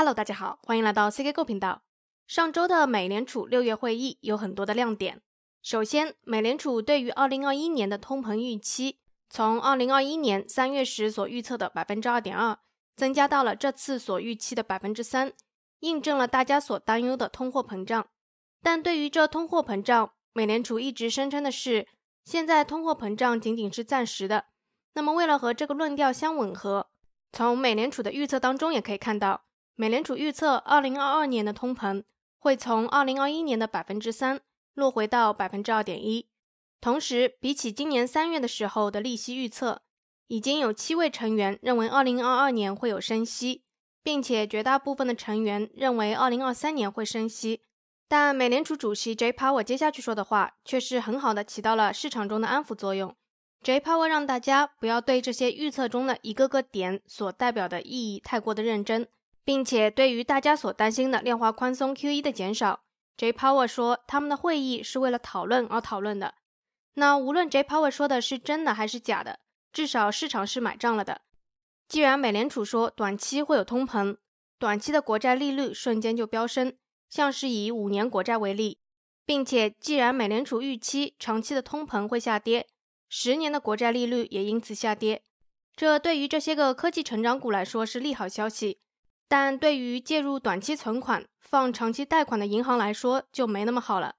Hello，大家好，欢迎来到 CKGO 频道。上周的美联储六月会议有很多的亮点。首先，美联储对于二零二一年的通膨预期，从二零二一年三月时所预测的百分之二点二，增加到了这次所预期的百分之三，印证了大家所担忧的通货膨胀。但对于这通货膨胀，美联储一直声称的是，现在通货膨胀仅仅是暂时的。那么，为了和这个论调相吻合，从美联储的预测当中也可以看到。美联储预测，二零二二年的通膨会从二零二一年的百分之三落回到百分之二点一。同时，比起今年三月的时候的利息预测，已经有七位成员认为二零二二年会有升息，并且绝大部分的成员认为二零二三年会升息。但美联储主席 J Powell 接下去说的话，却是很好的起到了市场中的安抚作用。J Powell 让大家不要对这些预测中的一个个点所代表的意义太过的认真。并且对于大家所担心的量化宽松 QE 的减少，J Power 说他们的会议是为了讨论而讨论的。那无论 J Power 说的是真的还是假的，至少市场是买账了的。既然美联储说短期会有通膨，短期的国债利率瞬间就飙升，像是以五年国债为例。并且既然美联储预期长期的通膨会下跌，十年的国债利率也因此下跌。这对于这些个科技成长股来说是利好消息。但对于介入短期存款放长期贷款的银行来说就没那么好了，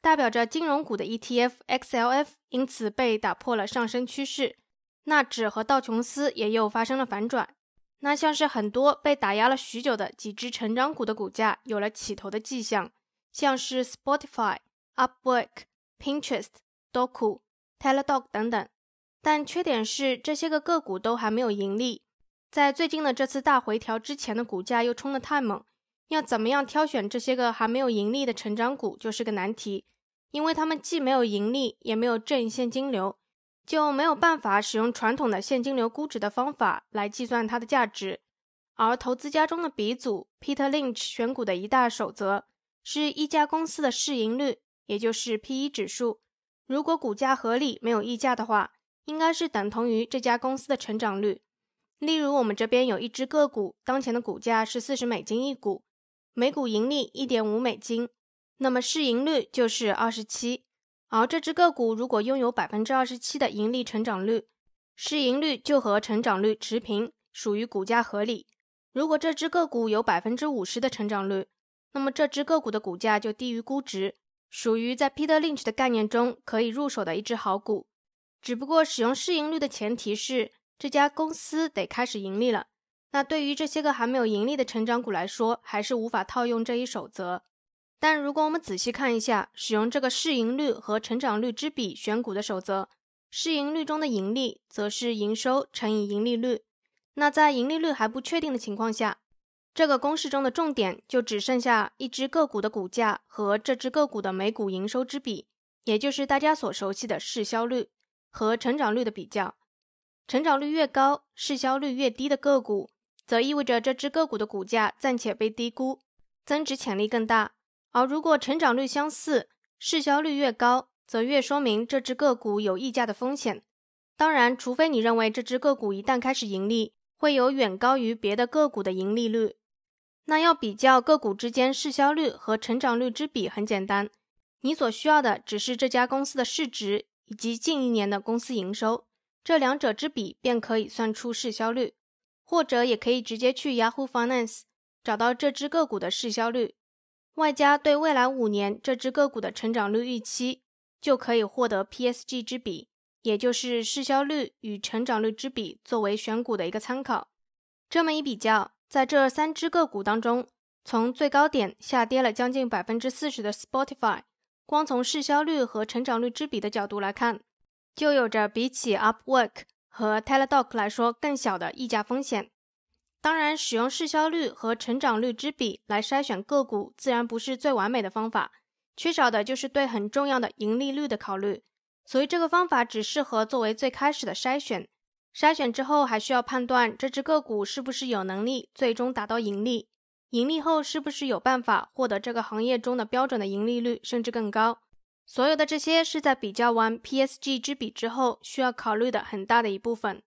代表着金融股的 ETF XLF 因此被打破了上升趋势。纳指和道琼斯也又发生了反转，那像是很多被打压了许久的几只成长股的股价有了起头的迹象，像是 Spotify、Upwork、Pinterest、Doku、Taladog 等等。但缺点是这些个个股都还没有盈利。在最近的这次大回调之前的股价又冲得太猛，要怎么样挑选这些个还没有盈利的成长股就是个难题，因为他们既没有盈利，也没有正现金流，就没有办法使用传统的现金流估值的方法来计算它的价值。而投资家中的鼻祖 Peter Lynch 选股的一大守则，是一家公司的市盈率，也就是 P/E 指数，如果股价合理没有溢价的话，应该是等同于这家公司的成长率。例如，我们这边有一只个股，当前的股价是四十美金一股，每股盈利一点五美金，那么市盈率就是二十七。而这只个股如果拥有百分之二十七的盈利成长率，市盈率就和成长率持平，属于股价合理。如果这只个股有百分之五十的成长率，那么这只个股的股价就低于估值，属于在 Peter Lynch 的概念中可以入手的一只好股。只不过，使用市盈率的前提是。这家公司得开始盈利了。那对于这些个还没有盈利的成长股来说，还是无法套用这一守则。但如果我们仔细看一下，使用这个市盈率和成长率之比选股的守则，市盈率中的盈利，则是营收乘以盈利率。那在盈利率还不确定的情况下，这个公式中的重点就只剩下一只个股的股价和这只个股的每股营收之比，也就是大家所熟悉的市销率和成长率的比较。成长率越高，市销率越低的个股，则意味着这只个股的股价暂且被低估，增值潜力更大。而如果成长率相似，市销率越高，则越说明这只个股有溢价的风险。当然，除非你认为这只个股一旦开始盈利，会有远高于别的个股的盈利率。那要比较个股之间市销率和成长率之比很简单，你所需要的只是这家公司的市值以及近一年的公司营收。这两者之比便可以算出市销率，或者也可以直接去 Yahoo Finance 找到这只个股的市销率，外加对未来五年这只个股的成长率预期，就可以获得 P/S/G 之比，也就是市销率与成长率之比，作为选股的一个参考。这么一比较，在这三只个股当中，从最高点下跌了将近百分之四十的 Spotify，光从市销率和成长率之比的角度来看。就有着比起 Upwork 和 TeleDoc 来说更小的溢价风险。当然，使用市销率和成长率之比来筛选个股，自然不是最完美的方法，缺少的就是对很重要的盈利率的考虑。所以，这个方法只适合作为最开始的筛选。筛选之后，还需要判断这只个股是不是有能力最终达到盈利，盈利后是不是有办法获得这个行业中的标准的盈利率，甚至更高。所有的这些是在比较完 P S G 之比之后需要考虑的很大的一部分。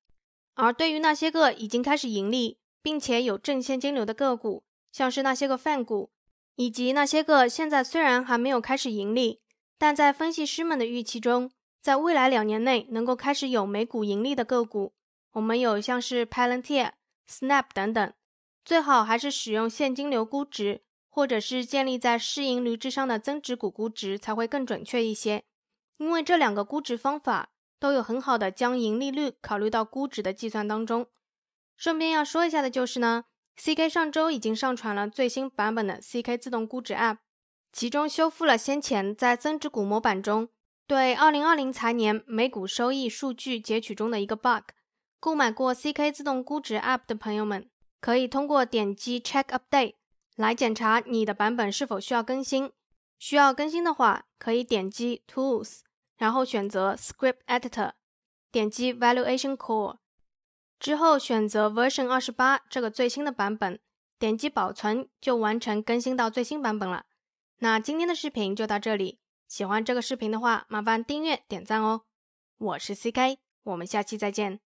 而对于那些个已经开始盈利并且有正现金流的个股，像是那些个泛股，以及那些个现在虽然还没有开始盈利，但在分析师们的预期中，在未来两年内能够开始有每股盈利的个股，我们有像是 Palantir、Snap 等等，最好还是使用现金流估值。或者是建立在市盈率之上的增值股估值才会更准确一些，因为这两个估值方法都有很好的将盈利率考虑到估值的计算当中。顺便要说一下的就是呢，CK 上周已经上传了最新版本的 CK 自动估值 App，其中修复了先前在增值股模板中对二零二零财年每股收益数据截取中的一个 bug。购买过 CK 自动估值 App 的朋友们，可以通过点击 Check Update。来检查你的版本是否需要更新，需要更新的话，可以点击 Tools，然后选择 Script Editor，点击 v a l u a t i o n Core，之后选择 Version 二十八这个最新的版本，点击保存就完成更新到最新版本了。那今天的视频就到这里，喜欢这个视频的话，麻烦订阅点赞哦。我是 C K，我们下期再见。